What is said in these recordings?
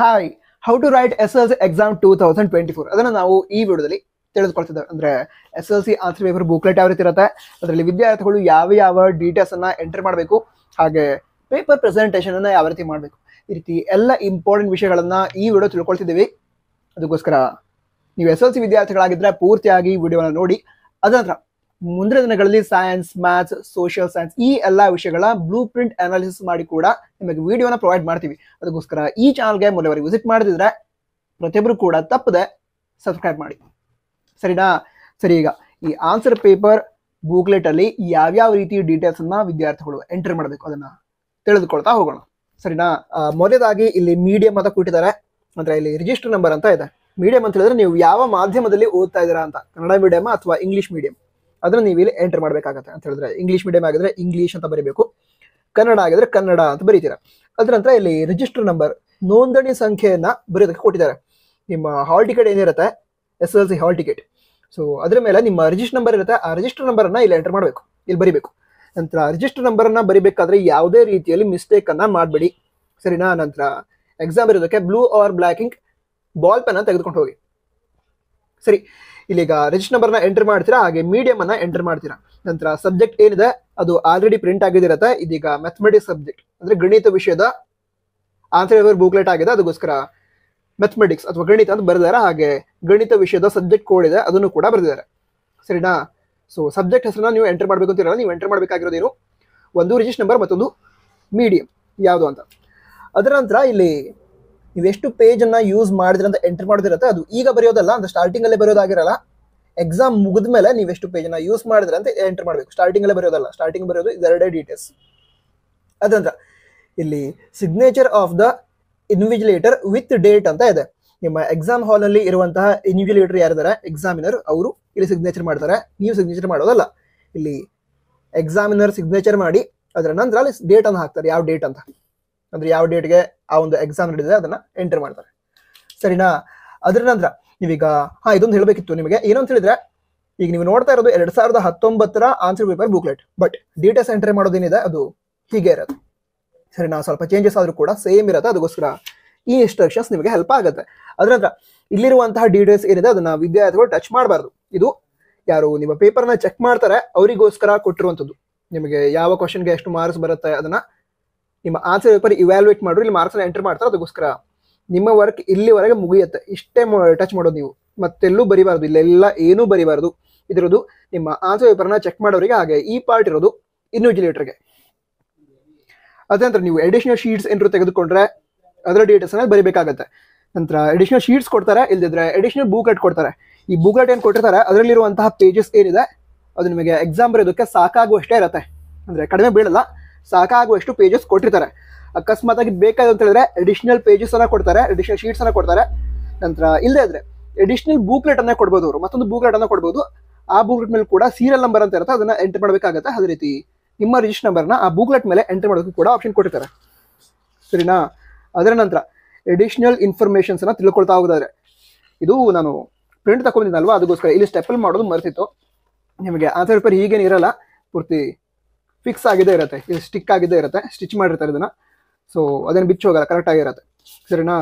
hi how to write S L C exam two thousand twenty four ಅದನ್ನು ನಾವು ಈ ವಿಡಿಯೋದಲ್ಲಿ ತಿಳಿದುಕೊಳ್ತಿದ್ದೇವೆ ಅಂದರೆ S L C answer paper booklet ಯಾವ ರೀತಿ ಇರುತ್ತೆ ಅದರಲ್ಲಿ ವಿದ್ಯಾರ್ಥಿಗಳು ಯಾವ ಯಾವ ಡೀಟೇಲ್ಸನ್ನು ಎಂಟರ್ ಮಾಡಬೇಕು ಹಾಗೆ ಪೇಪರ್ ಪ್ರೆಸೆಂಟೇಷನನ್ನು ಯಾವ ರೀತಿ ಮಾಡಬೇಕು ಈ ರೀತಿ ಎಲ್ಲ ಇಂಪಾರ್ಟೆಂಟ್ ವಿಷಯಗಳನ್ನು ಈ ವಿಡಿಯೋ ತಿಳ್ಕೊಳ್ತಿದ್ದೀವಿ ಅದಕ್ಕೋಸ್ಕರ ನೀವು ಎಸ್ ಎಲ್ ಸಿ ವಿದ್ಯಾರ್ಥಿಗಳಾಗಿದ್ದರೆ ಪೂರ್ತಿಯಾಗಿ ವಿಡಿಯೋನ ನೋಡಿ ಅದ ನಂತರ ಮುಂದಿನ ದಿನಗಳಲ್ಲಿ ಸೈನ್ಸ್ ಮ್ಯಾಥ್ಸ್ ಸೋಷಿಯಲ್ ಸೈನ್ಸ್ ಈ ಎಲ್ಲ ವಿಷಯಗಳ ಬ್ಲೂ ಪ್ರಿಂಟ್ ಅನಾಲಿಸಿಸ್ ಮಾಡಿ ಕೂಡ ನಿಮಗೆ ವಿಡಿಯೋನ ಪ್ರೊವೈಡ್ ಮಾಡ್ತೀವಿ ಅದಕ್ಕೋಸ್ಕರ ಈ ಚಾನಲ್ಗೆ ಮೊದಲವರೆಗೆ ವಿಸಿಟ್ ಮಾಡದಿದ್ರೆ ಪ್ರತಿಯೊಬ್ಬರು ಕೂಡ ತಪ್ಪದೆ ಸಬ್ಸ್ಕ್ರೈಬ್ ಮಾಡಿ ಸರಿನಾ ಸರಿ ಈಗ ಈ ಆನ್ಸರ್ ಪೇಪರ್ ಬುಕ್ಲೆಟ್ ಅಲ್ಲಿ ಯಾವ್ಯಾವ ರೀತಿ ಡೀಟೇಲ್ಸ್ ಅನ್ನ ವಿದ್ಯಾರ್ಥಿಗಳು ಎಂಟರ್ ಮಾಡಬೇಕು ಅದನ್ನ ತಿಳಿದುಕೊಳ್ತಾ ಹೋಗೋಣ ಸರಿನಾ ಮೊದಲಾಗಿ ಇಲ್ಲಿ ಮೀಡಿಯಂ ಅಂತ ಕೊಟ್ಟಿದ್ದಾರೆ ಅಂದ್ರೆ ಇಲ್ಲಿ ರಿಜಿಸ್ಟರ್ ನಂಬರ್ ಅಂತ ಇದೆ ಮೀಡಿಯಂ ಅಂತ ಹೇಳಿದ್ರೆ ನೀವು ಯಾವ ಮಾಧ್ಯಮದಲ್ಲಿ ಓದ್ತಾ ಇದ್ದೀರಾ ಅಂತ ಕನ್ನಡ ಮೀಡಿಯಂ ಅಥವಾ ಇಂಗ್ಲಿಷ್ ಮೀಡಿಯಂ ಅದನ್ನ ನೀವು ಇಲ್ಲಿ ಎಂಟರ್ ಮಾಡಬೇಕಾಗತ್ತೆ ಅಂತ ಹೇಳಿದ್ರೆ ಇಂಗ್ಲೀಷ್ ಮೀಡಿಯಂ ಆಗಿದ್ರೆ ಇಂಗ್ಲೀಷ್ ಅಂತ ಬರೀಬೇಕು ಕನ್ನಡ ಆಗಿದ್ರೆ ಕನ್ನಡ ಅಂತ ಬರೀತೀರಾ ಅದ್ರ ನಂತರ ಇಲ್ಲಿ ರಿಜಿಸ್ಟರ್ ನಂಬರ್ ನೋಂದಣಿ ಸಂಖ್ಯೆಯನ್ನ ಬರೆಯೋದಕ್ಕೆ ಕೊಟ್ಟಿದ್ದಾರೆ ನಿಮ್ಮ ಹಾಲ್ ಟಿಕೆಟ್ ಏನಿರುತ್ತೆ S L C hall ticket so ಅದ್ರ ಮೇಲೆ ನಿಮ್ಮ ರಿಜಿಸ್ಟರ್ ನಂಬರ್ ಇರುತ್ತೆ ಆ ರಿಜಿಸ್ಟರ್ ನಂಬರನ್ನು ಇಲ್ಲಿ ಎಂಟರ್ ಮಾಡಬೇಕು ಇಲ್ಲಿ ಬರಿಬೇಕು ನಂತರ ರಿಜಿಸ್ಟರ್ ನಂಬರ್ ಅನ್ನ ಬರಿಬೇಕಾದ್ರೆ ಯಾವುದೇ ರೀತಿಯಲ್ಲಿ ಮಿಸ್ಟೇಕ್ ಅನ್ನ ಮಾಡಬೇಡಿ ಸರಿನಾ ನಂತರ ಎಕ್ಸಾಮ್ ಇರೋದಕ್ಕೆ blue or black ink ball ಪೆನ್ನ ತೆಗೆದುಕೊಂಡು ಹೋಗಿ ಸರಿ ಇಲ್ಲಿಗ ರಿಜಿಸ್ಟ್ ನಂಬರ್ನ ಎಂಟರ್ ಮಾಡ್ತೀರಾ ಹಾಗೆ ಮೀಡಿಯಂ ಅನ್ನ ಎಂಟರ್ ಮಾಡ್ತೀರಾ ನಂತರ ಸಬ್ಜೆಕ್ಟ್ ಏನಿದೆ ಅದು ಆಲ್ರೆಡಿ ಪ್ರಿಂಟ್ ಆಗಿದಿರತ್ತೆ ಇದೀಗ ಮ್ಯಾಥಮೆಟಿಕ್ಸ್ ಸಬ್ಜೆಕ್ಟ್ ಅಂದ್ರೆ ಗಣಿತ ವಿಷಯದ ಆನ್ಸರ್ ಬುಕ್ಲೆಟ್ ಆಗಿದೆ ಅದಕ್ಕೋಸ್ಕರ ಮ್ಯಾಥಮೆಟಿಕ್ಸ್ ಅಥವಾ ಗಣಿತ ಅಂತ ಬರೆದಿದ್ದಾರೆ ಹಾಗೆ ಗಣಿತ ವಿಷಯದ ಸಬ್ಜೆಕ್ಟ್ ಕೋಡ್ ಇದೆ ಅದನ್ನು ಕೂಡ ಬರೆದಿದ್ದಾರೆ ಸರಿನಾ ಸೊ ಸಬ್ಜೆಕ್ಟ್ ಹೆಸರನ್ನ ನೀವು ಎಂಟರ್ ಮಾಡಬೇಕು ನೀವು ಎಂಟರ್ ಮಾಡಬೇಕಾಗಿರೋದೇನು ಒಂದು ರಿಜಿಸ್ಟ್ ನಂಬರ್ ಮತ್ತೊಂದು ಮೀಡಿಯಂ ಯಾವುದು ಅಂತ ಅದರ ನಂತರ ಇಲ್ಲಿ ನೀವು ಎಷ್ಟು ಅನ್ನ ಯೂಸ್ ಮಾಡಿದ್ರೆ ಅಂತ ಎಂಟರ್ ಮಾಡಿದಿರತ್ತೆ ಅದು ಈಗ ಬರೆಯೋದಲ್ಲ ಸ್ಟಾರ್ಟಿಂಗ್ ಅಲ್ಲೇ ಬರೆಯೋದಾಗಿರಲ್ಲ ಎಕ್ಸಾಮ್ ಮುಗಿದ ಮೇಲೆ ನೀವು ಎಷ್ಟು ಪೇಜನ್ನು ಯೂಸ್ ಮಾಡಿದ್ರೆ ಅಂತ ಎಂಟರ್ ಮಾಡಬೇಕು ಸ್ಟಾರ್ಟಿಂಗ್ ಅಲ್ಲೇ ಬರೆಯೋದಲ್ಲ ಸ್ಟಾರ್ಟಿಂಗ್ ಬರೆಯೋದು ಇದೆರಡೇ ಡೀಟೇಲ್ಸ್ ಅದಂತ ಇಲ್ಲಿ signature of the invigilator with date ಅಂತ ಇದೆ ನಿಮ್ಮ ಎಕ್ಸಾಮ್ ಅಲ್ಲಿ ಇರುವಂತಹ ಇನ್ವಿಜಿಲೇಟರ್ ಯಾರಿದ್ದಾರೆ ಎಕ್ಸಾಮಿನರ್ ಅವರು ಇಲ್ಲಿ ಸಿಗ್ನೇಚರ್ ಮಾಡ್ತಾರೆ ನೀವು ಸಿಗ್ನೇಚರ್ ಮಾಡೋದಲ್ಲ ಇಲ್ಲಿ ಎಕ್ಸಾಮಿನರ್ ಸಿಗ್ನೇಚರ್ ಮಾಡಿ ಅದರ ನಂತರ ಅಲ್ಲಿ ಅನ್ನು ಹಾಕ್ತಾರೆ ಯಾವ ಡೇಟ್ ಅಂತ ಅಂದ್ರೆ ಯಾವ ಡೇಟ್ಗೆ ಆ ಒಂದು ಎಕ್ಸಾಮ್ ನಡೀತದೆ ಅದನ್ನ ಎಂಟರ್ ಮಾಡ್ತಾರೆ ಸರಿನಾ ಅದ್ರ ನಂತರ ನೀವೀಗ ಹಾ ಇದೊಂದು ಹೇಳಬೇಕಿತ್ತು ನಿಮಗೆ ಏನಂತ ಹೇಳಿದ್ರೆ ಈಗ ನೀವು ನೋಡ್ತಾ ಇರೋದು ಎರಡ್ ಸಾವಿರದ ಹತ್ತೊಂಬತ್ತರ answer paper booklet but details enter ಮಾಡೋದೇನಿದೆ ಅದು ಹೀಗೆ ಇರುತ್ತೆ ಸರಿನಾ ಸ್ವಲ್ಪ ಚೇಂಜಸ್ ಆದ್ರೂ ಕೂಡ ಸೇಮ್ ಇರತ್ತೆ ಅದಕ್ಕೋಸ್ಕರ ಈ ಇನ್ಸ್ಟ್ರಕ್ಷನ್ಸ್ ನಿಮಗೆ ಹೆಲ್ಪ್ ಆಗುತ್ತೆ ಅದರ ನಂತರ ಇಲ್ಲಿರುವಂತಹ ಡೀಟೇಲ್ಸ್ ಏನಿದೆ ಅದನ್ನ ವಿದ್ಯಾರ್ಥಿಗಳು ಟಚ್ ಮಾಡಬಾರ್ದು ಇದು ಯಾರು ನಿಮ್ಮ ಪೇಪರ್ನ ಚೆಕ್ ಮಾಡ್ತಾರೆ ಅವರಿಗೋಸ್ಕರ ಕೊಟ್ಟಿರುವಂಥದ್ದು ನಿಮಗೆ ಯಾವ ಕ್ವಶನ್ಗೆ ಎಷ್ಟು ಮಾರ್ಕ್ಸ್ ಬರುತ್ತೆ ಅದನ್ನ ನಿಮ್ಮ ಆನ್ಸರ್ ಪೇಪರ್ ಇವ್ಯಾಲ್ಯೂಯೇಟ್ ಮಾಡ್ರು ಇಲ್ಲಿ ಮಾರ್ಕ್ಸ್ ಎಂಟರ್ ಮಾಡ್ತಾರೆ ಅದಕ್ಕೋಸ್ಕರ ನಿಮ್ಮ ವರ್ಕ್ ಇಲ್ಲಿವರೆಗೆ ಮುಗಿಯುತ್ತೆ ಇಷ್ಟೇ ಟಚ್ ಮಾಡೋದು ನೀವು ಮತ್ತೆಲ್ಲೂ ಬರಿಬಾರ್ದು ಇಲ್ಲೆಲ್ಲ ಏನೂ ಬರಿಬಾರ್ದು ಇದಿರೋದು ನಿಮ್ಮ ಆನ್ಸರ್ ಪೇಪರ್ನ ಚೆಕ್ ಮಾಡೋರಿಗೆ ಹಾಗೆ ಈ ಪಾರ್ಟ್ ಇರೋದು ಇನ್ವಿಜಿಲೇಟರ್ಗೆ ಅದಂತರ ನೀವು ಎಡಿಷನಲ್ ಶೀಟ್ಸ್ ಏನಾದ್ರು ತೆಗೆದುಕೊಂಡ್ರೆ ಅದರ ಡೇಟಸ್ನ ಬರಿಬೇಕಾಗತ್ತೆ ನಂತರ ಎಡಿಷನಲ್ ಶೀಟ್ಸ್ ಕೊಡ್ತಾರೆ ಇಲ್ಲದಿದ್ರೆ ಎಡಿಷನಲ್ ಬೂಕ್ಲೆಟ್ ಕೊಡ್ತಾರೆ ಈ ಬೂಕ್ಲೆಟ್ ಏನು ಕೊಟ್ಟಿರ್ತಾರೆ ಅದರಲ್ಲಿರುವಂತಹ ಪೇಜಸ್ ಏನಿದೆ ಅದು ನಿಮಗೆ ಎಕ್ಸಾಮ್ ಬರೆಯೋದಕ್ಕೆ ಸಾಕಾಗುವಷ್ಟೇ ಇರುತ್ತೆ ಅಂದರೆ ಕಡಿಮೆ ಬೀಳಲ್ಲ ಎಷ್ಟು ಪೇಜಸ್ ಕೊಟ್ಟಿರ್ತಾರೆ ಅಕಸ್ಮಾತ್ ಆಗಿ ಬೇಕಾದ ಅಂತ ಹೇಳಿದ್ರೆ ಅಡಿಷನಲ್ ಪೇಜಸ್ ಅನ್ನ ಕೊಡ್ತಾರೆ ಅಡಿಷನಲ್ ಶೀಟ್ಸ್ ಅನ್ನ ಕೊಡ್ತಾರೆ ನಂತರ ಇಲ್ಲದೆ ಇದ್ರೆ ಅಡಿಷನಲ್ ಬುಕ್ಲೆಟ್ ಅನ್ನ ಕೊಡ್ಬೋದು ಅವರು ಮತ್ತೊಂದು ಬುಕ್ಲೆಟ್ ಅನ್ನ ಕೊಡ್ಬೋದು ಆ ಬುಕ್ಲೆಟ್ ಮೇಲೆ ಕೂಡ ಸೀರಿಯಲ್ ನಂಬರ್ ಅಂತ ಇರುತ್ತೆ ಅದನ್ನ ಎಂಟರ್ ಮಾಡಬೇಕಾಗುತ್ತೆ ಅದೇ ರೀತಿ ನಿಮ್ಮ ರಿಜಿಸ್ಟರ್ ನಂಬರ್ನ ಆ ಬುಕ್ಲೆಟ್ ಮೇಲೆ ಎಂಟರ್ ಮಾಡೋದಕ್ಕೆ ಕೂಡ ಆಪ್ಷನ್ ಕೊಟ್ಟಿರ್ತಾರೆ ಸರಿನಾ ಅದರ ನಂತರ ಅಡಿಷನಲ್ ಇನ್ಫಾರ್ಮೇಶನ್ಸ್ ಅನ್ನ ತಿಳ್ಕೊಳ್ತಾ ಹೋಗೋದಾದ್ರೆ ಇದು ನಾನು ಪ್ರಿಂಟ್ ತಗೊಂಡಿದ್ದಲ್ವಾ ಅದಕ್ಕೋಸ್ಕರ ಇಲ್ಲಿ ಸ್ಟೆಪಲ್ ಮಾಡೋದು ಮರೆತಿತ್ತು ನಿಮಗೆ ಆನ್ಸರ್ ಪೇಪರ್ ಈಗೇನು ಇರಲ್ಲ ಪೂರ್ತಿ ಫಿಕ್ಸ್ ಆಗಿದೆ ಇರುತ್ತೆ ಸ್ಟಿಕ್ ಆಗಿದೆ ಇರುತ್ತೆ ಸ್ಟಿಚ್ ಮಾಡಿರ್ತಾರೆ ಇದನ್ನ ಸೊ ಅದೇನು ಬಿಚ್ಚು ಹೋಗಲ್ಲ ಕರೆಕ್ಟ್ ಆಗಿರುತ್ತೆ ಸರಿನಾ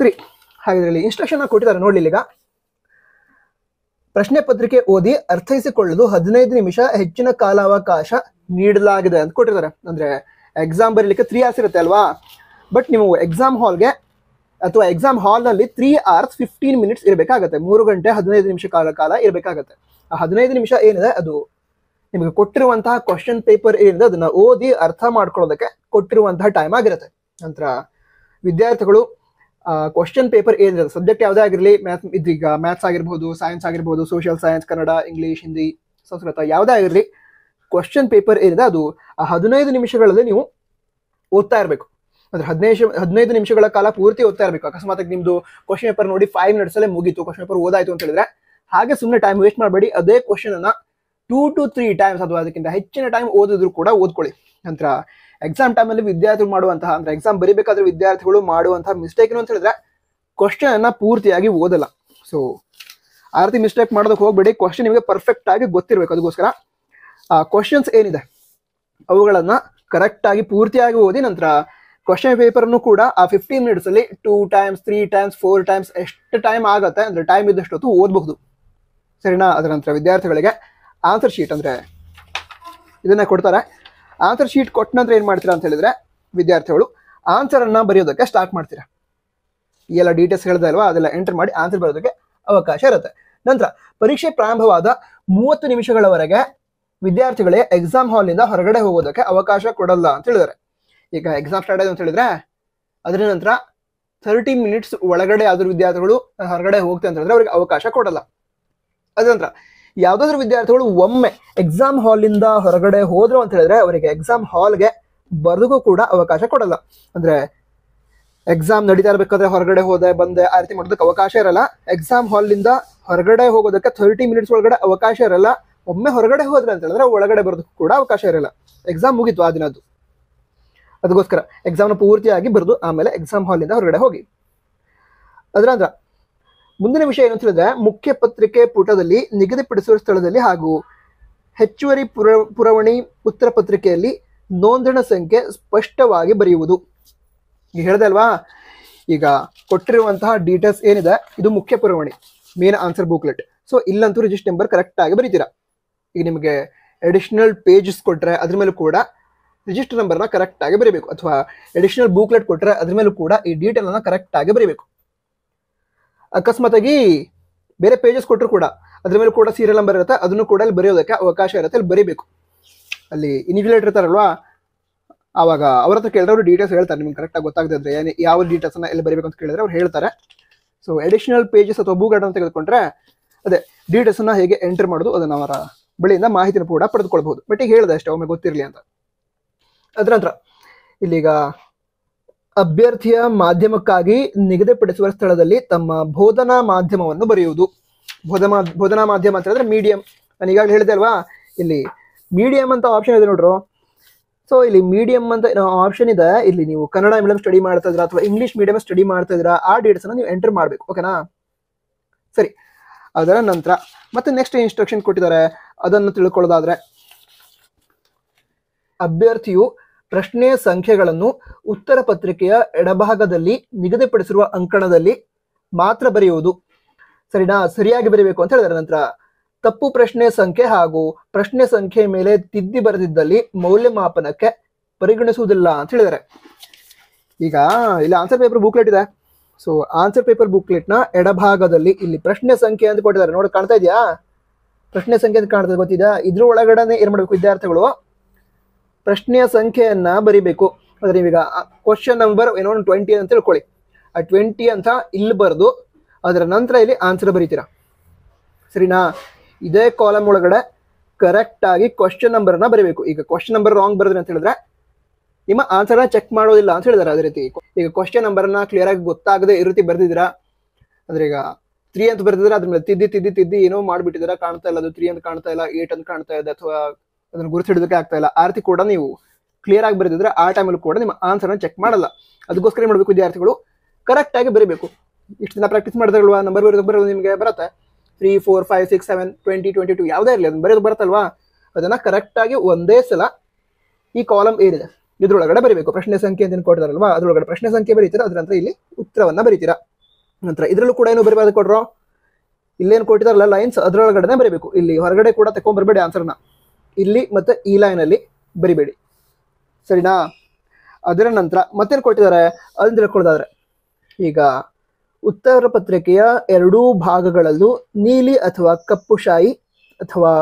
ಸರಿ ಇಲ್ಲಿ ಇನ್ಸ್ಟ್ರಕ್ಷನ್ ಕೊಟ್ಟಿದ್ದಾರೆ ನೋಡಲಿ ಈಗ ಪ್ರಶ್ನೆ ಪತ್ರಿಕೆ ಓದಿ ಅರ್ಥೈಸಿಕೊಳ್ಳಲು ಹದಿನೈದು ನಿಮಿಷ ಹೆಚ್ಚಿನ ಕಾಲಾವಕಾಶ ನೀಡಲಾಗಿದೆ ಅಂತ ಕೊಟ್ಟಿದ್ದಾರೆ ಅಂದ್ರೆ ಎಕ್ಸಾಮ್ ಬರೀಲಿಕ್ಕೆ ತ್ರೀ ಅವರ್ಸ್ ಇರುತ್ತೆ ಅಲ್ವಾ ಬಟ್ ನೀವು ಎಕ್ಸಾಮ್ ಹಾಲ್ಗೆ ಅಥವಾ ಎಕ್ಸಾಮ್ ಹಾಲ್ನಲ್ಲಿ ತ್ರೀ ಅವರ್ಸ್ ಫಿಫ್ಟೀನ್ ಮಿನಿಟ್ಸ್ ಇರಬೇಕಾಗತ್ತೆ ಮೂರು ಗಂಟೆ ಹದಿನೈದು ನಿಮಿಷ ಕಾಲ ಕಾಲ ಇರಬೇಕಾಗತ್ತೆ ಆ ಹದಿನೈದು ನಿಮಿಷ ಏನಿದೆ ಅದು ನಿಮಗೆ ಕೊಟ್ಟಿರುವಂತಹ ಕ್ವಶನ್ ಪೇಪರ್ ಏನಿದೆ ಅದನ್ನ ಓದಿ ಅರ್ಥ ಮಾಡ್ಕೊಳ್ಳೋದಕ್ಕೆ ಕೊಟ್ಟಿರುವಂತಹ ಟೈಮ್ ಆಗಿರುತ್ತೆ ನಂತರ ವಿದ್ಯಾರ್ಥಿಗಳು ಕ್ವಶನ್ ಪೇಪರ್ ಏನಿದೆ ಸಬ್ಜೆಕ್ಟ್ ಯಾವುದೇ ಆಗಿರಲಿ ಮ್ಯಾಥ್ ಇದೀಗ ಮ್ಯಾಥ್ಸ್ ಆಗಿರ್ಬೋದು ಸೈನ್ಸ್ ಆಗಿರ್ಬೋದು social science Kannada English Hindi Sanskrit ಯಾವುದೇ ಆಗಿರಲಿ ಕ್ವಶನ್ ಪೇಪರ್ ಏನಿದೆ ಅದು ಹದಿನೈದು ನಿಮಿಷಗಳಲ್ಲಿ ನೀವು ಓದ್ತಾ ಇರಬೇಕು ಅಂದ್ರೆ ಹದಿನೈದು ಹದಿನೈದು ನಿಮಿಷಗಳ ಕಾಲ ಪೂರ್ತಿ ಓದ್ತಾ ಇರಬೇಕು ಅಕಸ್ಮಾತ್ ನಿಮ್ದು ಕ್ವಶನ್ ಪೇಪರ್ ನೋಡಿ ಫೈವ್ ಅಲ್ಲೇ ಮುಗಿತು ಕ್ವಶನ್ ಪೇಪರ್ ಓದಾಯ್ತು ಅಂತ ಹೇಳಿದ್ರೆ ಹಾಗೆ ಸುಮ್ಮನೆ ಟೈಮ್ ವೇಸ್ಟ್ ಮಾಡಬೇಡಿ ಅದೇ ಕ್ವಶನ್ ಅನ್ನ ಟೂ ಟು ತ್ರೀ ಟೈಮ್ಸ್ ಅಥವಾ ಅದಕ್ಕಿಂತ ಹೆಚ್ಚಿನ ಟೈಮ್ ಓದಿದ್ರು ಕೂಡ ಓದ್ಕೊಳ್ಳಿ ನಂತರ ಎಕ್ಸಾಮ್ ಟೈಮಲ್ಲಿ ವಿದ್ಯಾರ್ಥಿಗಳು ಮಾಡುವಂತಹ ಅಂದರೆ ಎಕ್ಸಾಮ್ ಬರೀಬೇಕಾದ್ರೆ ವಿದ್ಯಾರ್ಥಿಗಳು ಮಾಡುವಂತಹ ಮಿಸ್ಟೇಕ್ ಏನು ಅಂತ ಹೇಳಿದ್ರೆ ಕ್ವಶನನ್ನು ಪೂರ್ತಿಯಾಗಿ ಓದಲ್ಲ ಸೊ ಆ ರೀತಿ ಮಿಸ್ಟೇಕ್ ಮಾಡೋದಕ್ಕೆ ಹೋಗಬೇಡಿ ಕ್ವಶನ್ ನಿಮಗೆ ಪರ್ಫೆಕ್ಟ್ ಆಗಿ ಗೊತ್ತಿರಬೇಕು ಅದಕ್ಕೋಸ್ಕರ ಆ ಕ್ವಶನ್ಸ್ ಏನಿದೆ ಅವುಗಳನ್ನು ಕರೆಕ್ಟಾಗಿ ಪೂರ್ತಿಯಾಗಿ ಓದಿ ನಂತರ ಕ್ವಶನ್ ಪೇಪರ್ನು ಕೂಡ ಆ ಫಿಫ್ಟೀನ್ ಮಿನಿಟ್ಸಲ್ಲಿ two times three times four times ಎಷ್ಟು ಟೈಮ್ ಆಗುತ್ತೆ ಅಂದರೆ ಟೈಮ್ ಇದ್ದಷ್ಟು ಓದಬಹುದು ಸರಿನಾ ಅದರ ನಂತರ ವಿದ್ಯಾರ್ಥಿಗಳಿಗೆ ಆನ್ಸರ್ ಶೀಟ್ ಅಂದರೆ ಇದನ್ನು ಕೊಡ್ತಾರೆ ಆನ್ಸರ್ ಶೀಟ್ ಕೊಟ್ಟ ನಂತರ ಏನು ಮಾಡ್ತೀರಾ ಅಂತ ಹೇಳಿದ್ರೆ ವಿದ್ಯಾರ್ಥಿಗಳು ಆನ್ಸರನ್ನು ಬರೆಯೋದಕ್ಕೆ ಸ್ಟಾರ್ಟ್ ಮಾಡ್ತೀರಾ ಈ ಎಲ್ಲ ಡೀಟೇಲ್ಸ್ ಹೇಳಿದೆ ಅಲ್ವಾ ಅದೆಲ್ಲ ಎಂಟರ್ ಮಾಡಿ ಆನ್ಸರ್ ಬರೋದಕ್ಕೆ ಅವಕಾಶ ಇರುತ್ತೆ ನಂತರ ಪರೀಕ್ಷೆ ಪ್ರಾರಂಭವಾದ ಮೂವತ್ತು ನಿಮಿಷಗಳವರೆಗೆ ವಿದ್ಯಾರ್ಥಿಗಳೇ ಎಕ್ಸಾಮ್ ಹಾಲ್ನಿಂದ ಹೊರಗಡೆ ಹೋಗೋದಕ್ಕೆ ಅವಕಾಶ ಕೊಡಲ್ಲ ಅಂತ ಹೇಳಿದ್ದಾರೆ ಈಗ ಎಕ್ಸಾಮ್ ಸ್ಟಾರ್ಟ್ ಆಯಿತು ಅಂತ ಹೇಳಿದ್ರೆ ಅದರ ನಂತರ ಥರ್ಟಿ ಮಿನಿಟ್ಸ್ ಒಳಗಡೆ ಆದರೂ ವಿದ್ಯಾರ್ಥಿಗಳು ಹೊರಗಡೆ ಹೋಗ್ತೇವೆ ಅಂತ ಹೇಳಿದ್ರೆ ಅವರಿಗೆ ಅವಕಾಶ ಕೊಡಲ್ಲ ಅದರ ನಂತರ ಯಾವುದಾದ್ರೂ ವಿದ್ಯಾರ್ಥಿಗಳು ಒಮ್ಮೆ ಎಕ್ಸಾಮ್ ಹಾಲಿಂದ ಹೊರಗಡೆ ಹೋದ್ರು ಅಂತ ಹೇಳಿದ್ರೆ ಅವರಿಗೆ ಎಕ್ಸಾಮ್ ಹಾಲ್ಗೆ ಬರೆದಕ್ಕೂ ಕೂಡ ಅವಕಾಶ ಕೊಡಲ್ಲ ಅಂದ್ರೆ ಎಕ್ಸಾಮ್ ನಡೀತಾ ಇರಬೇಕಾದ್ರೆ ಹೊರಗಡೆ ಹೋದೆ ಬಂದೆ ಆ ರೀತಿ ಮಾಡೋದಕ್ಕೆ ಅವಕಾಶ ಇರಲ್ಲ ಎಕ್ಸಾಮ್ ಹಾಲ್ನಿಂದ ಹೊರಗಡೆ ಹೋಗೋದಕ್ಕೆ ಥರ್ಟಿ ಮಿನಿಟ್ಸ್ ಒಳಗಡೆ ಅವಕಾಶ ಇರಲ್ಲ ಒಮ್ಮೆ ಹೊರಗಡೆ ಹೋದ್ರೆ ಅಂತ ಹೇಳಿದ್ರೆ ಒಳಗಡೆ ಬರೋದಕ್ಕೂ ಕೂಡ ಅವಕಾಶ ಇರಲ್ಲ ಎಕ್ಸಾಮ್ ಮುಗೀತು ಆ ದಿನದ್ದು ಅದಕ್ಕೋಸ್ಕರ ಎಕ್ಸಾಮ್ನ ಪೂರ್ತಿಯಾಗಿ ಬರೆದು ಆಮೇಲೆ ಎಕ್ಸಾಮ್ ಹಾಲಿಂದ ಹೊರಗಡೆ ಹೋಗಿ ಅದರ ಮುಂದಿನ ವಿಷಯ ಏನು ಹೇಳಿದ್ರೆ ಮುಖ್ಯ ಪತ್ರಿಕೆ ಪುಟದಲ್ಲಿ ನಿಗದಿಪಡಿಸುವ ಸ್ಥಳದಲ್ಲಿ ಹಾಗೂ ಹೆಚ್ಚುವರಿ ಪುರ ಪುರವಣಿ ಉತ್ತರ ಪತ್ರಿಕೆಯಲ್ಲಿ ನೋಂದಣ ಸಂಖ್ಯೆ ಸ್ಪಷ್ಟವಾಗಿ ಬರೆಯುವುದು ಈಗ ಹೇಳಿದೆ ಅಲ್ವಾ ಈಗ ಕೊಟ್ಟಿರುವಂತಹ ಡೀಟೇಲ್ಸ್ ಏನಿದೆ ಇದು ಮುಖ್ಯ ಪುರವಣಿ ಮೇನ್ ಆನ್ಸರ್ ಬುಕ್ಲೆಟ್ ಸೊ ಇಲ್ಲಂತೂ ರಿಜಿಸ್ಟರ್ ನಂಬರ್ ಕರೆಕ್ಟಾಗಿ ಬರೀತೀರಾ ಈಗ ನಿಮಗೆ ಅಡಿಷನಲ್ ಪೇಜಸ್ ಕೊಟ್ಟರೆ ಅದ್ರ ಮೇಲೂ ಕೂಡ ರಿಜಿಸ್ಟರ್ ನಂಬರ್ನ ಕರೆಕ್ಟಾಗಿ ಬರೀಬೇಕು ಅಥವಾ ಅಡಿಷನಲ್ ಬುಕ್ಲೆಟ್ ಕೊಟ್ಟರೆ ಅದ್ರ ಮೇಲೂ ಕೂಡ ಈ ಡೀಟೇಲ್ ಕರೆಕ್ಟ್ ಕರೆಕ್ಟಾಗಿ ಬರೀಬೇಕು ಅಕಸ್ಮಾತಾಗಿ ಬೇರೆ ಪೇಜಸ್ ಕೊಟ್ಟರು ಕೂಡ ಅದ್ರ ಮೇಲೆ ಕೂಡ ಸೀರಿಯಲ್ ನಂಬರ್ ಇರುತ್ತೆ ಅದನ್ನು ಕೂಡ ಅಲ್ಲಿ ಬರೆಯೋದಕ್ಕೆ ಅವಕಾಶ ಇರುತ್ತೆ ಅಲ್ಲಿ ಬರೀಬೇಕು ಅಲ್ಲಿ ಇನ್ವಿಲೇಟ್ ಇರ್ತಾರಲ್ವಾ ಆವಾಗ ಅವ್ರ ಹತ್ರ ಕೇಳಿದ್ರೆ ಡೀಟೇಲ್ಸ್ ಹೇಳ್ತಾರೆ ನಿಮ್ಗೆ ಕರೆಕ್ಟಾಗಿ ಗೊತ್ತಾಗದೆ ಅಂದರೆ ಏನು ಯಾವ ಡೀಟೇಲ್ಸ್ನ ಎಲ್ಲಿ ಬರೀಬೇಕು ಅಂತ ಕೇಳಿದ್ರೆ ಅವ್ರು ಹೇಳ್ತಾರೆ ಸೊ ಎಡಿಷನಲ್ ಪೇಜಸ್ ಅಥವಾ ಅಂತ ತೆಗೆದುಕೊಂಡ್ರೆ ಅದೇ ಡೀಟೇಲ್ಸನ್ನು ಹೇಗೆ ಎಂಟರ್ ಮಾಡೋದು ಅದನ್ನು ಅವರ ಬಳಿಯಿಂದ ಮಾಹಿತಿನ ಕೂಡ ಪಡೆದುಕೊಳ್ಬಹುದು ಬಟ್ ಈಗ ಹೇಳಿದೆ ಅಷ್ಟೇ ಒಮ್ಮೆ ಗೊತ್ತಿರಲಿ ಅಂತ ಅದರ ನಂತರ ಇಲ್ಲಿಗ ಅಭ್ಯರ್ಥಿಯ ಮಾಧ್ಯಮಕ್ಕಾಗಿ ನಿಗದಿಪಡಿಸುವ ಸ್ಥಳದಲ್ಲಿ ತಮ್ಮ ಬೋಧನಾ ಮಾಧ್ಯಮವನ್ನು ಬರೆಯುವುದು ಬೋಧನಾ ಮಾಧ್ಯಮ ಅಂತ ಹೇಳಿದ್ರೆ ಮೀಡಿಯಂ ನಾನು ಈಗಾಗಲೇ ಹೇಳಿದೆ ಅಲ್ವಾ ಇಲ್ಲಿ ಮೀಡಿಯಂ ಅಂತ ಆಪ್ಷನ್ ಇದೆ ನೋಡ್ರು ಸೊ ಇಲ್ಲಿ ಮೀಡಿಯಂ ಅಂತ ಆಪ್ಷನ್ ಇದೆ ಇಲ್ಲಿ ನೀವು ಕನ್ನಡ ಮೀಡಿಯಂ ಸ್ಟಡಿ ಮಾಡ್ತಾ ಇದ್ದೀರಾ ಅಥವಾ ಇಂಗ್ಲಿಷ್ ಮೀಡಿಯಂ ಸ್ಟಡಿ ಮಾಡ್ತಾ ಇದ್ದೀರಾ ಆ ಡೇಟ್ಸ್ ಅನ್ನು ನೀವು ಎಂಟರ್ ಮಾಡಬೇಕು ಓಕೆನಾ ಸರಿ ಅದರ ನಂತರ ಮತ್ತೆ ನೆಕ್ಸ್ಟ್ ಇನ್ಸ್ಟ್ರಕ್ಷನ್ ಕೊಟ್ಟಿದ್ದಾರೆ ಅದನ್ನು ತಿಳ್ಕೊಳ್ಳೋದಾದ್ರೆ ಅಭ್ಯರ್ಥಿಯು ಪ್ರಶ್ನೆಯ ಸಂಖ್ಯೆಗಳನ್ನು ಉತ್ತರ ಪತ್ರಿಕೆಯ ಎಡಭಾಗದಲ್ಲಿ ನಿಗದಿಪಡಿಸಿರುವ ಅಂಕಣದಲ್ಲಿ ಮಾತ್ರ ಬರೆಯುವುದು ಸರಿನಾ ಸರಿಯಾಗಿ ಬರೀಬೇಕು ಅಂತ ಹೇಳಿದರೆ ನಂತರ ತಪ್ಪು ಪ್ರಶ್ನೆ ಸಂಖ್ಯೆ ಹಾಗೂ ಪ್ರಶ್ನೆ ಸಂಖ್ಯೆ ಮೇಲೆ ತಿದ್ದಿ ಬರೆದಿದ್ದಲ್ಲಿ ಮೌಲ್ಯಮಾಪನಕ್ಕೆ ಪರಿಗಣಿಸುವುದಿಲ್ಲ ಅಂತ ಹೇಳಿದ್ದಾರೆ ಈಗ ಇಲ್ಲಿ ಆನ್ಸರ್ ಪೇಪರ್ ಬುಕ್ಲೆಟ್ ಇದೆ ಸೊ ಆನ್ಸರ್ ಪೇಪರ್ ಬುಕ್ಲೆಟ್ನ ಎಡಭಾಗದಲ್ಲಿ ಇಲ್ಲಿ ಪ್ರಶ್ನೆ ಸಂಖ್ಯೆ ಅಂತ ಕೊಟ್ಟಿದ್ದಾರೆ ನೋಡಿ ಕಾಣ್ತಾ ಇದೆಯಾ ಪ್ರಶ್ನೆ ಸಂಖ್ಯೆ ಅಂತ ಕಾಣ್ತದೆ ಗೊತ್ತಿದ್ಯಾ ಇದ್ರ ಒಳಗಡೆ ಏನು ಮಾಡಬೇಕು ವಿದ್ಯಾರ್ಥಿಗಳು ಪ್ರಶ್ನೆಯ ಸಂಖ್ಯೆಯನ್ನು ಬರಿಬೇಕು ಅಂದರೆ ನೀವೀಗ ಕ್ವಶನ್ ನಂಬರ್ ಏನೋ ಒಂದು ಟ್ವೆಂಟಿ ಅಂತ ತಿಳ್ಕೊಳ್ಳಿ ಆ ಟ್ವೆಂಟಿ ಅಂತ ಇಲ್ಲಿ ಬರೆದು ಅದರ ನಂತರ ಇಲ್ಲಿ ಆನ್ಸರ್ ಬರಿತೀರಾ ಸರಿನಾ ಇದೇ ಕಾಲಮ್ ಒಳಗಡೆ ಕರೆಕ್ಟಾಗಿ ಕ್ವಶನ್ ನಂಬರ್ನ ಬರೀಬೇಕು ಈಗ ಕ್ವಶನ್ ನಂಬರ್ ರಾಂಗ್ ಬರೆದ್ರೆ ಅಂತ ಹೇಳಿದ್ರೆ ನಿಮ್ಮ ಆನ್ಸರ್ನ ಚೆಕ್ ಮಾಡೋದಿಲ್ಲ ಅಂತ ಹೇಳಿದಾರೆ ಅದೇ ರೀತಿ ಈಗ ಕ್ವಶನ್ ಕ್ಲಿಯರ್ ಆಗಿ ಗೊತ್ತಾಗದೆ ಈ ರೀತಿ ಬರ್ದಿದ್ರ ಅಂದ್ರೆ ಈಗ ತ್ರೀ ಅಂತ ಬರೆದಿದ್ರೆ ಅದ್ರ ಮೇಲೆ ತಿದ್ದಿ ತಿದ್ದಿ ತಿದ್ದಿ ಏನೋ ಮಾಡಿಬಿಟ್ಟಿದ್ದೀರಾ ಕಾಣ್ತಾ ಇಲ್ಲ ಅದು ತ್ರೀ ಅಂತ ಕಾಣ್ತಾ ಇಲ್ಲ ಏಟ್ ಅಂತ ಕಾಣ್ತಾ ಇದೆ ಅಥವಾ ಅದನ್ನು ಗುರುತು ಹಿಡಿದಕ್ಕೆ ಆಗ್ತಾ ಇಲ್ಲ ಆರ್ತಿ ಕೂಡ ನೀವು ಕ್ಲಿಯರ್ ಆಗಿ ಬರೆದಿದ್ರೆ ಆ ಟೈಮಲ್ಲಿ ಕೂಡ ನಿಮ್ಮ ಆನ್ಸರ್ನ ಚೆಕ್ ಮಾಡಲ್ಲ ಅದಕ್ಕೋಸ್ಕರ ಏನು ಮಾಡಬೇಕು ವಿದ್ಯಾರ್ಥಿಗಳು ಕರೆಕ್ಟಾಗಿ ಬರೀಬೇಕು ಇಷ್ಟು ದಿನ ಪ್ರಾಕ್ಟೀಸ್ ಮಾಡಿದ್ರಲ್ವಾ ನಂಬರ್ ಬರೋದು ಬರೋದು ನಿಮಗೆ ಬರುತ್ತೆ three four five six seven twenty twenty two ಯಾವುದೇ ಇರಲಿ ಅದನ್ನು ಬರೆಯೋದು ಬರುತ್ತಲ್ವ ಅದನ್ನು ಕರೆಕ್ಟಾಗಿ ಒಂದೇ ಸಲ ಈ ಕಾಲಮ್ ಏರಿದೆ ಇದ್ರೊಳಗಡೆ ಬರೀಬೇಕು ಪ್ರಶ್ನೆ ಸಂಖ್ಯೆ ಅಂತ ಕೊಟ್ಟಿದಾರಲ್ವಾ ಅದರೊಳಗಡೆ ಪ್ರಶ್ನೆ ಸಂಖ್ಯೆ ಬರೀತೀರಾ ಅದ್ರ ನಂತರ ಇಲ್ಲಿ ಉತ್ತರವನ್ನು ಬರೀತೀರಾ ನಂತರ ಇದರಲ್ಲೂ ಕೂಡ ಏನು ಬರೀಬಾರ್ದು ಕೊಡ್ರೋ ಇಲ್ಲೇನು ಕೊಟ್ಟಿದಾರಲ್ಲ ಲೈನ್ಸ್ ಅದರೊಳಗಡೆ ಬರೀಬೇಕು ಇಲ್ಲಿ ಹೊರಗಡೆ ಕೂಡ ತಗೊಂಡ್ಬರ್ಬೇಡಿ ಆನ್ಸರ್ನ ಇಲ್ಲಿ ಮತ್ತು ಈ ಲೈನಲ್ಲಿ ಬರಿಬೇಡಿ ಸರಿನಾ ಅದರ ನಂತರ ಮತ್ತೇನು ಕೊಟ್ಟಿದ್ದಾರೆ ಅದನ್ನು ತಿಳ್ಕೊಳ್ಳೋದಾದ್ರೆ ಈಗ ಉತ್ತರ ಪತ್ರಿಕೆಯ ಎರಡೂ ಭಾಗಗಳಲ್ಲೂ ನೀಲಿ ಅಥವಾ ಕಪ್ಪು ಶಾಯಿ ಅಥವಾ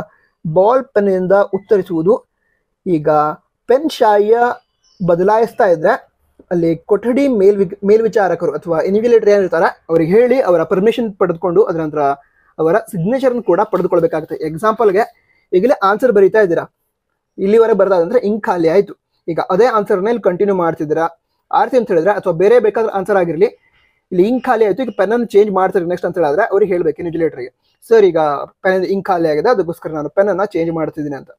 ಬಾಲ್ ಪೆನ್ನಿಂದ ಉತ್ತರಿಸುವುದು ಈಗ ಪೆನ್ ಶಾಯಿಯ ಬದಲಾಯಿಸ್ತಾ ಇದ್ದರೆ ಅಲ್ಲಿ ಕೊಠಡಿ ಮೇಲ್ವಿ ಮೇಲ್ವಿಚಾರಕರು ಅಥವಾ ಇನ್ವಿಲೇಟರ್ ಏನಿರ್ತಾರೆ ಅವ್ರಿಗೆ ಹೇಳಿ ಅವರ ಪರ್ಮಿಷನ್ ಪಡೆದುಕೊಂಡು ಅದರ ನಂತರ ಅವರ ಸಿಗ್ನೇಚರ್ನ ಕೂಡ ಪಡೆದುಕೊಳ್ಬೇಕಾಗುತ್ತೆ ಎಕ್ಸಾಂಪಲ್ಗೆ ಈಗಲೇ ಆನ್ಸರ್ ಬರೀತಾ ಇದ್ದೀರಾ ಇಲ್ಲಿವರೆಗೆ ಬರ್ದಾದಂದ್ರೆ ಇಂಕ್ ಖಾಲಿ ಆಯಿತು ಈಗ ಅದೇ ಆನ್ಸರ್ನ ಇಲ್ಲಿ ಕಂಟಿನ್ಯೂ ಮಾಡ್ತಿದ್ದೀರಾ ಆರ್ತಿ ಅಂತ ಹೇಳಿದ್ರೆ ಅಥವಾ ಬೇರೆ ಬೇಕಾದ್ರೆ ಆನ್ಸರ್ ಆಗಿರಲಿ ಇಲ್ಲಿ ಇಂಕ್ ಖಾಲಿ ಆಯಿತು ಈಗ ಅನ್ನು ಚೇಂಜ್ ಮಾಡ್ತಾರೆ ನೆಕ್ಸ್ಟ್ ಅಂತ ಹೇಳಿದ್ರೆ ಅವ್ರಿಗೆ ಹೇಳ್ಬೇಕು ಇನ್ಜುಲೇಟರ್ಗೆ ಸರ್ ಈಗ ಪೆನ್ ಇಂಕ್ ಖಾಲಿ ಆಗಿದೆ ಅದಕ್ಕೋಸ್ಕರ ನಾನು ಪೆನ್ನನ್ನು ಚೇಂಜ್ ಮಾಡ್ತಿದ್ದೀನಿ ಅಂತ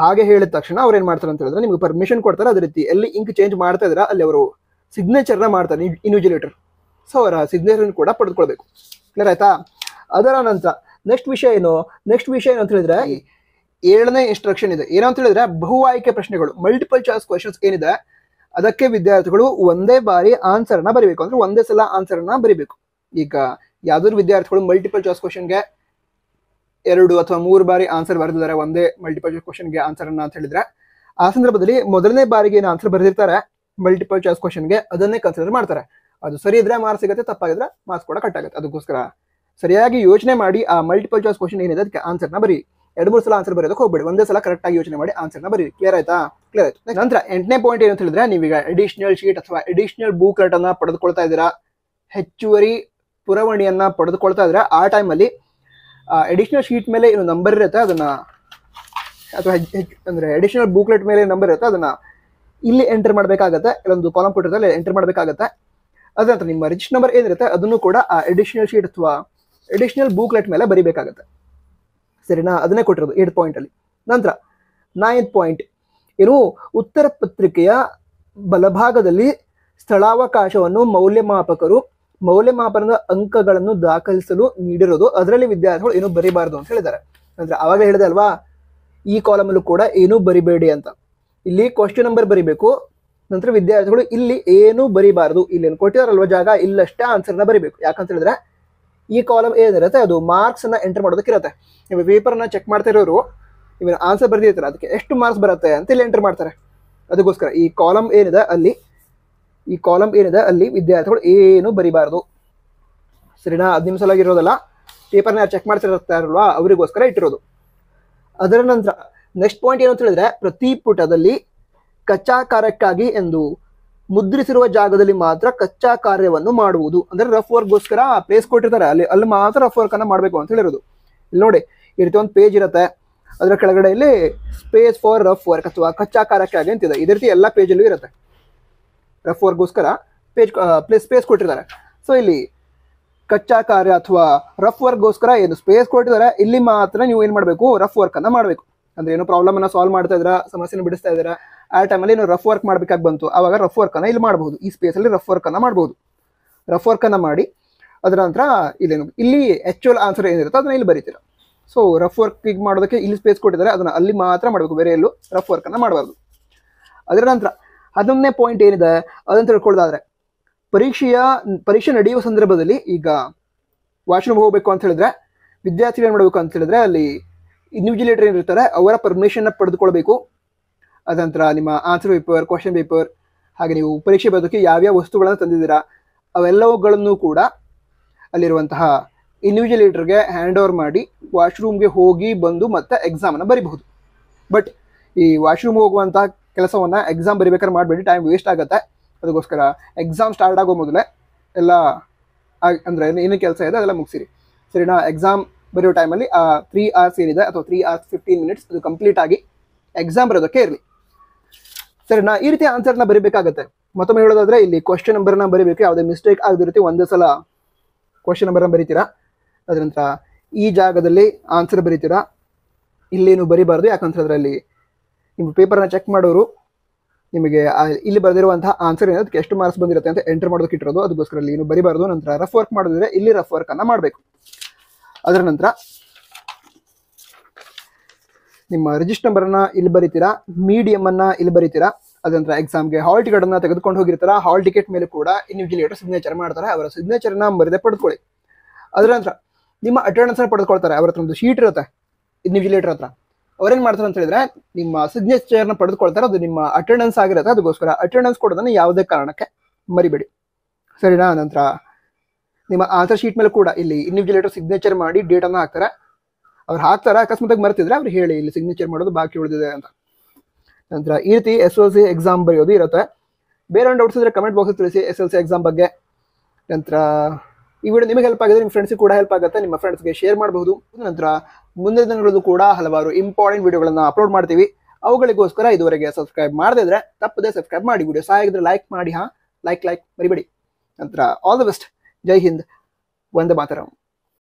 ಹಾಗೆ ಹೇಳಿದ ತಕ್ಷಣ ಅವ್ರು ಏನು ಮಾಡ್ತಾರೆ ಅಂತ ಹೇಳಿದ್ರೆ ನಿಮಗೆ ಪರ್ಮಿಷನ್ ಕೊಡ್ತಾರೆ ಅದೇ ರೀತಿ ಎಲ್ಲಿ ಇಂಕ್ ಚೇಂಜ್ ಮಾಡ್ತಾ ಇದ್ರೆ ಅಲ್ಲಿ ಅವರು ಸಿಗ್ನೇಚರ್ನ ಮಾಡ್ತಾರೆ ಇನ್ವಿಜುಲೇಟರ್ ಸೊ ಅವರ ಸಿಗ್ನೇಚರ್ನ ಕೂಡ ಪಡೆದುಕೊಳ್ಬೇಕು ಕ್ಲಿಯರ್ ಆಯ್ತಾ ಅದರ ನಂತರ ನೆಕ್ಸ್ಟ್ ವಿಷಯ ಏನು ನೆಕ್ಸ್ಟ್ ವಿಷಯ ಏನು ಅಂತ ಹೇಳಿದ್ರೆ ಏಳನೇ ಇನ್ಸ್ಟ್ರಕ್ಷನ್ ಇದೆ ಏನಂತ ಹೇಳಿದ್ರೆ ಬಹು ಆಯ್ಕೆ ಪ್ರಶ್ನೆಗಳು ಮಲ್ಟಿಪಲ್ ಚಾಯ್ಸ್ ಕ್ವಶನ್ಸ್ ಏನಿದೆ ಅದಕ್ಕೆ ವಿದ್ಯಾರ್ಥಿಗಳು ಒಂದೇ ಬಾರಿ ಆನ್ಸರ್ ಅನ್ನ ಬರಿಬೇಕು ಅಂದ್ರೆ ಒಂದೇ ಸಲ ಆನ್ಸರ್ ಅನ್ನ ಬರಿಬೇಕು ಈಗ ಯಾವ್ದಾದ್ರು ವಿದ್ಯಾರ್ಥಿಗಳು ಮಲ್ಟಿಪಲ್ ಚಾಯ್ಸ್ ಗೆ ಎರಡು ಅಥವಾ ಮೂರು ಬಾರಿ ಆನ್ಸರ್ ಬರೆದಿದ್ದಾರೆ ಒಂದೇ ಮಲ್ಟಿಪಲ್ ಚಾಯ್ಸ್ ಆನ್ಸರ್ ಅನ್ನ ಅಂತ ಹೇಳಿದ್ರೆ ಆ ಸಂದರ್ಭದಲ್ಲಿ ಮೊದಲನೇ ಬಾರಿಗೆ ಏನು ಆನ್ಸರ್ ಬರೆದಿರ್ತಾರೆ ಮಲ್ಟಿಪಲ್ ಚಾಯ್ಸ್ ಕ್ವಶನ್ಗೆ ಅದನ್ನೇ ಕನ್ಸಿಡರ್ ಮಾಡ್ತಾರೆ ಅದು ಸರಿ ಇದ್ರೆ ಮಾರ್ಕ್ಸ್ ಸಿಗುತ್ತೆ ತಪ್ಪಾಗಿದ್ರೆ ಮಾರ್ಕ್ಸ್ ಕೂಡ ಕಟ್ ಆಗುತ್ತೆ ಅದಕ್ಕೋಸ್ಕರ ಸರಿಯಾಗಿ ಯೋಚನೆ ಮಾಡಿ ಆ ಮಲ್ಟಿಪಲ್ ಚಾಯ್ಸ್ ಕ್ವಶನ್ ಏನಿದೆ ಅದಕ್ಕೆ ಆನ್ಸರ್ನ ಬರಿ ಎರಡು ಮೂರು ಸಲ ಆನ್ಸರ್ ಬರೋದಕ್ಕೆ ಹೋಗ್ಬೇಡಿ ಒಂದೇ ಸಲ ಕರೆಕ್ಟಾಗಿ ಯೋಚನೆ ಮಾಡಿ ಆನ್ಸರ್ನ ಬರಿ ಕ್ಲಿಯರ್ ಆಯ್ತಾ ಕ್ಲಿಯರ್ ಆಯ್ತು ನಂತರ ಎಂಟನೇ ಪಾಯಿಂಟ್ ಏನು ಅಂತ ಹೇಳಿದ್ರೆ ನೀವೀಗ ಅಡಿಷನಲ್ ಶೀಟ್ ಅಥವಾ ಅಡಿಷನಲ್ ಬುಕ್ ಅನ್ನ ಪಡೆದುಕೊಳ್ತಾ ಇದ್ದೀರಾ ಹೆಚ್ಚುವರಿ ಪುರವಣಿಯನ್ನ ಪಡೆದುಕೊಳ್ತಾ ಇದ್ರೆ ಆ ಟೈಮಲ್ಲಿ ಅಡಿಷನಲ್ ಶೀಟ್ ಮೇಲೆ ಏನು ನಂಬರ್ ಇರುತ್ತೆ ಅದನ್ನ ಅಥವಾ ಅಂದರೆ ಅಡಿಷನಲ್ ಬುಕ್ಲೆಟ್ ಮೇಲೆ ನಂಬರ್ ಇರುತ್ತೆ ಅದನ್ನ ಇಲ್ಲಿ ಎಂಟರ್ ಮಾಡಬೇಕಾಗತ್ತೆ ಇಲ್ಲೊಂದು ಕಾಲಂ ಕೊಟ್ಟಿರುತ್ತೆ ಎಂಟರ್ ಮಾಡಬೇಕಾಗತ್ತೆ ನಂತರ ನಿಮ್ಮ ರಿಜಿಸ್ಟರ್ ನಂಬರ್ ಏನಿರುತ್ತೆ ಅದನ್ನು ಕೂಡ ಆ ಅಡಿಷನಲ್ ಶೀಟ್ ಅಥವಾ ಎಡಿಷನಲ್ ಬೂಕ್ಲೆಟ್ ಮೇಲೆ ಬರಿಬೇಕಾಗತ್ತೆ ಸರಿನಾ ಅದನ್ನೇ ಕೊಟ್ಟಿರೋದು ಏಟ್ ಅಲ್ಲಿ ನಂತರ ನೈನ್ತ್ ಪಾಯಿಂಟ್ ಏನು ಉತ್ತರ ಪತ್ರಿಕೆಯ ಬಲಭಾಗದಲ್ಲಿ ಸ್ಥಳಾವಕಾಶವನ್ನು ಮೌಲ್ಯಮಾಪಕರು ಮೌಲ್ಯಮಾಪನದ ಅಂಕಗಳನ್ನು ದಾಖಲಿಸಲು ನೀಡಿರೋದು ಅದರಲ್ಲಿ ವಿದ್ಯಾರ್ಥಿಗಳು ಏನು ಬರಿಬಾರ್ದು ಅಂತ ಹೇಳಿದ್ದಾರೆ ನಂತರ ಆವಾಗ ಹೇಳಿದೆ ಅಲ್ವಾ ಈ ಕಾಲಮಲ್ಲೂ ಕೂಡ ಏನು ಬರಿಬೇಡಿ ಅಂತ ಇಲ್ಲಿ ಕ್ವಶನ್ ನಂಬರ್ ಬರಿಬೇಕು ನಂತರ ವಿದ್ಯಾರ್ಥಿಗಳು ಇಲ್ಲಿ ಏನು ಬರಿಬಾರದು ಇಲ್ಲಿ ಏನು ಕೊಟ್ಟಿದಾರಲ್ವ ಜಾಗ ಇಲ್ಲಷ್ಟೇ ಆನ್ಸರ್ನ ಬರಿಬೇಕು ಯಾಕಂತ ಹೇಳಿದ್ರೆ ಈ ಕಾಲಮ್ ಏನಿರುತ್ತೆ ಅದು ಮಾರ್ಕ್ಸನ್ನು ಎಂಟರ್ ಮಾಡೋದಕ್ಕಿರುತ್ತೆ ಇವಾಗ ಪೇಪರ್ನ ಚೆಕ್ ಮಾಡ್ತಿರೋರು ಇರೋರು ಆನ್ಸರ್ ಬರೆದಿರ್ತಾರೆ ಅದಕ್ಕೆ ಎಷ್ಟು ಮಾರ್ಕ್ಸ್ ಬರುತ್ತೆ ಅಂತ ಇಲ್ಲಿ ಎಂಟರ್ ಮಾಡ್ತಾರೆ ಅದಕ್ಕೋಸ್ಕರ ಈ ಕಾಲಮ್ ಏನಿದೆ ಅಲ್ಲಿ ಈ ಕಾಲಮ್ ಏನಿದೆ ಅಲ್ಲಿ ವಿದ್ಯಾರ್ಥಿಗಳು ಏನು ಬರಿಬಾರ್ದು ಸರಿನಾ ಹತ್ತು ನಿಮಿಷ ಆಗಿರೋದಲ್ಲ ಪೇಪರ್ನ ಯಾರು ಚೆಕ್ ಮಾಡ್ತಿರ್ತಾರಲ್ವಾ ಅವರಿಗೋಸ್ಕರ ಇಟ್ಟಿರೋದು ಅದರ ನಂತರ ನೆಕ್ಸ್ಟ್ ಪಾಯಿಂಟ್ ಏನು ಅಂತ ಹೇಳಿದ್ರೆ ಪ್ರತಿ ಪುಟದಲ್ಲಿ ಕಚ್ಚಾಕಾರಕ್ಕಾಗಿ ಎಂದು ಮುದ್ರಿಸಿರುವ ಜಾಗದಲ್ಲಿ ಮಾತ್ರ ಕಚ್ಚಾ ಕಾರ್ಯವನ್ನು ಮಾಡುವುದು ಅಂದ್ರೆ ರಫ್ ವರ್ಕ್ಗೋಸ್ಕರ ಪ್ಲೇಸ್ ಕೊಟ್ಟಿರ್ತಾರೆ ಅಲ್ಲಿ ಅಲ್ಲಿ ಮಾತ್ರ ರಫ್ ವರ್ಕ್ ಅನ್ನ ಮಾಡಬೇಕು ಅಂತ ಹೇಳಿರೋದು ಇಲ್ಲಿ ನೋಡಿ ಈ ರೀತಿ ಒಂದು ಪೇಜ್ ಇರುತ್ತೆ ಅದರ ಕೆಳಗಡೆ ಇಲ್ಲಿ ಸ್ಪೇಸ್ ಫಾರ್ ರಫ್ ವರ್ಕ್ ಅಥವಾ ಕಚ್ಚಾ ಕಾರ್ಯಕ್ಕೆ ಕಾರ್ಯಕ್ಕಾಗಿ ಅಂತಿದೆ ಇದೇ ರೀತಿ ಎಲ್ಲ ಪೇಜಲ್ಲೂ ಇರುತ್ತೆ ರಫ್ ವರ್ಕ್ಗೋಸ್ಕರ ಪೇಜ್ ಪ್ಲೇಸ್ ಸ್ಪೇಸ್ ಕೊಟ್ಟಿರ್ತಾರೆ ಸೊ ಇಲ್ಲಿ ಕಚ್ಚಾ ಕಾರ್ಯ ಅಥವಾ ರಫ್ ವರ್ಕ್ಗೋಸ್ಕರ ಏನು ಸ್ಪೇಸ್ ಕೊಟ್ಟಿದ್ದಾರೆ ಇಲ್ಲಿ ಮಾತ್ರ ನೀವು ಏನು ಮಾಡಬೇಕು ರಫ್ ವರ್ಕನ್ನು ಮಾಡಬೇಕು ಅಂದ್ರೆ ಏನೋ ಪ್ರಾಬ್ಲಮ್ ಅನ್ನ ಸಾಲ್ವ್ ಮಾಡ್ತಾ ಇದ್ರ ಸಮಸ್ಯೆನ ಬಿಡಿಸ್ತಾ ಇದ್ರ ಆ ಟೈಮಲ್ಲಿ ಏನೋ ರಫ್ ವರ್ಕ್ ಮಾಡ್ಬೇಕಾಗಿ ಬಂತು ಆವಾಗ ರಫ್ ವರ್ಕ್ ಅನ್ನ ಇಲ್ಲಿ ಮಾಡಬಹುದು ಈ ಸ್ಪೇಸಲ್ಲಿ ರಫ್ ವರ್ಕ್ ಅನ್ನ ಮಾಡಬಹುದು ರಫ್ ವರ್ಕ್ ಅನ್ನ ಮಾಡಿ ಅದರ ನಂತರ ಇಲ್ಲೇನು ಇಲ್ಲಿ ಆಕ್ಚುಯಲ್ ಆನ್ಸರ್ ಏನಿರುತ್ತೆ ಅದನ್ನ ಇಲ್ಲಿ ಬರೀತೀರಾ ಸೊ ರಫ್ ವರ್ಕ್ ಮಾಡೋದಕ್ಕೆ ಇಲ್ಲಿ ಸ್ಪೇಸ್ ಕೊಟ್ಟಿದ್ದಾರೆ ಅದನ್ನ ಅಲ್ಲಿ ಮಾತ್ರ ಮಾಡಬೇಕು ಬೇರೆ ಎಲ್ಲೂ ರಫ್ ವರ್ಕ್ ಅನ್ನ ಮಾಡಬಾರ್ದು ಅದರ ನಂತರ ಅದನ್ನೇ ಪಾಯಿಂಟ್ ಏನಿದೆ ಅದನ್ನು ಹೇಳ್ಕೊಳ್ಳೋದಾದ್ರೆ ಪರೀಕ್ಷೆಯ ಪರೀಕ್ಷೆ ನಡೆಯುವ ಸಂದರ್ಭದಲ್ಲಿ ಈಗ ವಾಶ್ರೂಮ್ ಹೋಗ್ಬೇಕು ಅಂತ ಹೇಳಿದ್ರೆ ವಿದ್ಯಾರ್ಥಿಗಳು ಏನು ಮಾಡಬೇಕು ಅಂತ ಹೇಳಿದ್ರೆ ಅಲ್ಲಿ ಇನ್ವಿಜಿಲೇಟರ್ ಏನಿರ್ತಾರೆ ಅವರ ಪರ್ಮಿಷನ್ನ ಪಡೆದುಕೊಳ್ಬೇಕು ಅದಂತರ ನಿಮ್ಮ ಆನ್ಸರ್ ಪೇಪರ್ ಕ್ವಶನ್ ಪೇಪರ್ ಹಾಗೆ ನೀವು ಪರೀಕ್ಷೆ ಬರೋದಕ್ಕೆ ಯಾವ್ಯಾವ ವಸ್ತುಗಳನ್ನು ತಂದಿದ್ದೀರಾ ಅವೆಲ್ಲವುಗಳನ್ನು ಕೂಡ ಅಲ್ಲಿರುವಂತಹ ಇಂಡಿವಿಜುವಲೇಟರ್ಗೆ ಹ್ಯಾಂಡ್ ಓವರ್ ಮಾಡಿ ವಾಶ್ರೂಮ್ಗೆ ಹೋಗಿ ಬಂದು ಮತ್ತೆ ಎಕ್ಸಾಮನ್ನು ಬರಿಬಹುದು ಬಟ್ ಈ ವಾಶ್ರೂಮ್ ಹೋಗುವಂಥ ಕೆಲಸವನ್ನು ಎಕ್ಸಾಮ್ ಬರಿಬೇಕಾದ್ರೆ ಮಾಡಬೇಡಿ ಟೈಮ್ ವೇಸ್ಟ್ ಆಗುತ್ತೆ ಅದಕ್ಕೋಸ್ಕರ ಎಕ್ಸಾಮ್ ಸ್ಟಾರ್ಟ್ ಆಗೋ ಮೊದಲೇ ಎಲ್ಲ ಅಂದರೆ ಏನು ಕೆಲಸ ಇದೆ ಅದೆಲ್ಲ ಮುಗಿಸಿರಿ ಸರಿನಾ ಎಕ್ಸಾಮ್ ಬರೆಯೋ ಟೈಮಲ್ಲಿ ಆ ತ್ರೀ ಅವರ್ಸ್ ಏನಿದೆ ಅಥವಾ ತ್ರೀ ಅವರ್ಸ್ ಫಿಫ್ಟೀನ್ ಮಿನಿಟ್ಸ್ ಅದು ಕಂಪ್ಲೀಟ್ ಆಗಿ ಎಕ್ಸಾಮ್ ಬರೋದಕ್ಕೆ ಇರಲಿ ಸರಿ ನಾ ಈ ರೀತಿ ಆನ್ಸರ್ನ ಬರಿಬೇಕಾಗುತ್ತೆ ಮತ್ತೊಮ್ಮೆ ಹೇಳೋದಾದ್ರೆ ಇಲ್ಲಿ ಕ್ವಶನ್ ನಂಬರ್ನ ಬರೀಬೇಕು ಯಾವುದೇ ಮಿಸ್ಟೇಕ್ ಆಗದಿರುತ್ತೆ ಒಂದೇ ಸಲ ಕ್ವಶನ್ ನಂಬರ್ನ ಬರಿತೀರಾ ಅದರ ನಂತರ ಈ ಜಾಗದಲ್ಲಿ ಆನ್ಸರ್ ಬರಿತೀರಾ ಇಲ್ಲೇನು ಬರಿಬಾರ್ದು ಯಾಕಂತ ಅದರಲ್ಲಿ ನಿಮ್ಮ ಪೇಪರ್ನ ಚೆಕ್ ಮಾಡೋರು ನಿಮಗೆ ಇಲ್ಲಿ ಬರೆದಿರುವಂತಹ ಆನ್ಸರ್ ಏನು ಎಷ್ಟು ಮಾರ್ಕ್ಸ್ ಬಂದಿರುತ್ತೆ ಅಂತ ಎಂಟರ್ ಮಾಡೋದಕ್ಕೆ ಇಟ್ಟಿರೋದು ಅದಕ್ಕೋಸ್ಕರ ಇಲ್ಲಿ ಏನು ಬರಿಬಾರ್ದು ನಂತರ ರಫ್ ವರ್ಕ್ ಮಾಡೋದಿದ್ರೆ ಇಲ್ಲಿ ರಫ್ ವರ್ಕನ್ನು ಮಾಡಬೇಕು ಅದರ ನಂತರ ನಿಮ್ಮ ರಿಜಿಸ್ಟರ್ ಅನ್ನ ಇಲ್ಲಿ ಬರೀತೀರಾ ಮೀಡಿಯಂ ಇಲ್ಲಿ ಬರೀತೀರಾ ನಂತರ ಎಕ್ಸಾಮ್ಗೆ ಹಾಲ್ ಟಿಕೆಟ್ ಅನ್ನ ತೆಗೆದುಕೊಂಡು ಹೋಗಿರ್ತಾರ ಹಾಲ್ ಟಿಕೆಟ್ ಮೇಲೆ ಕೂಡ ಇನ್ವಿಜಿಲೇಟರ್ ಸಿಗ್ನೇಚರ್ ಮಾಡ್ತಾರೆ ಅವರ ಸಿಗ್ನೇಚರ್ನ ಮರದೆ ಪಡೆದುಕೊಳ್ಳಿ ಅದರ ನಂತರ ನಿಮ್ಮ ಅನ್ನ ಪಡೆದುಕೊಳ್ತಾರೆ ಅವರ ಹತ್ರ ಒಂದು ಶೀಟ್ ಇರುತ್ತೆ ಇನ್ವಿಜಿಲೇಟರ್ ಹತ್ರ ಅವ್ರೇನು ಮಾಡ್ತಾರೆ ಅಂತ ಹೇಳಿದ್ರೆ ನಿಮ್ಮ ಸಿಗ್ನೇಚರ್ನ ಪಡೆದುಕೊಳ್ತಾರೆ ಅದು ನಿಮ್ಮ ಅಟೆಂಡೆನ್ಸ್ ಆಗಿರುತ್ತೆ ಅದಕ್ಕೋಸ್ಕರ ಅಟೆಂಡೆನ್ಸ್ ಕೊಡೋದನ್ನ ಯಾವುದೇ ಕಾರಣಕ್ಕೆ ಮರಿಬೇಡಿ ಸರಿನಾ ನಂತರ ನಿಮ್ಮ ಆನ್ಸರ್ ಶೀಟ್ ಮೇಲೆ ಕೂಡ ಇಲ್ಲಿ ಇಂಡಿವಿಜುವಲ್ ಸಿಗ್ನೇಚರ್ ಮಾಡಿ ಡೇಟನ್ನು ಹಾಕ್ತಾರೆ ಅವ್ರು ಹಾಕ್ತಾರೆ ಅಕಸ್ಮಾತಾಗಿ ಮರ್ತಿದ್ರೆ ಅವ್ರು ಹೇಳಿ ಇಲ್ಲಿ ಸಿಗ್ನೇಚರ್ ಮಾಡೋದು ಬಾಕಿ ಉಳಿದಿದೆ ಅಂತ ನಂತರ ಈ ರೀತಿ ಎಸ್ ಎಲ್ ಸಿ ಎಕ್ಸಾಮ್ ಬರೆಯೋದು ಇರುತ್ತೆ ಬೇರೆ ಒಂದು ಡೌಟ್ಸ್ ಇದ್ರೆ ಕಮೆಂಟ್ ಬಾಕ್ಸ್ ತಿಳಿಸಿ ಎಸ್ ಎಲ್ ಸಿ ಎಕ್ಸಾಮ್ ಬಗ್ಗೆ ನಂತರ ಈ ವಿಡಿಯೋ ನಿಮಗೆ ಹೆಲ್ಪ್ ಆಗಿದ್ರೆ ನಿಮ್ಮ ಫ್ರೆಂಡ್ಸಿಗೆ ಕೂಡ ಹೆಲ್ಪ್ ಆಗುತ್ತೆ ನಿಮ್ಮ ಫ್ರೆಂಡ್ಸ್ಗೆ ಶೇರ್ ಮಾಡಬಹುದು ನಂತರ ಮುಂದಿನ ದಿನಗಳಲ್ಲೂ ಕೂಡ ಹಲವಾರು ಇಂಪಾರ್ಟೆಂಟ್ ವಿಡಿಯೋಗಳನ್ನು ಅಪ್ಲೋಡ್ ಮಾಡ್ತೀವಿ ಅವುಗಳಿಗೋಸ್ಕರ ಇದುವರೆಗೆ ಸಬ್ಸ್ಕ್ರೈಬ್ ಮಾಡದೇ ಇದ್ರೆ ತಪ್ಪದೆ ಸಬ್ಸ್ಕ್ರೈಬ್ ಮಾಡಿ ವಿಡಿಯೋ ಸಹಾಯ ಲೈಕ್ ಮಾಡಿ ಹಾಂ ಲೈಕ್ ಲೈಕ್ ಬರಿಬೇಡಿ ನಂತರ ಆಲ್ ದ ಬೆಸ್ಟ್ जय हिंद वंदे मातरम